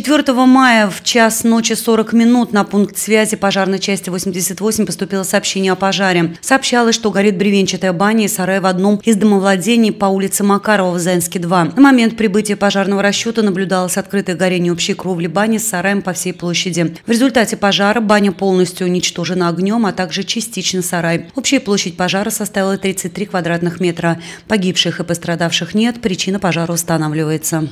4 мая в час ночи 40 минут на пункт связи пожарной части 88 поступило сообщение о пожаре. Сообщалось, что горит бревенчатая баня и сарай в одном из домовладений по улице Макарова в Заинске 2. На момент прибытия пожарного расчета наблюдалось открытое горение общей кровли бани с сараем по всей площади. В результате пожара баня полностью уничтожена огнем, а также частично сарай. Общая площадь пожара составила 33 квадратных метра. Погибших и пострадавших нет, причина пожара устанавливается.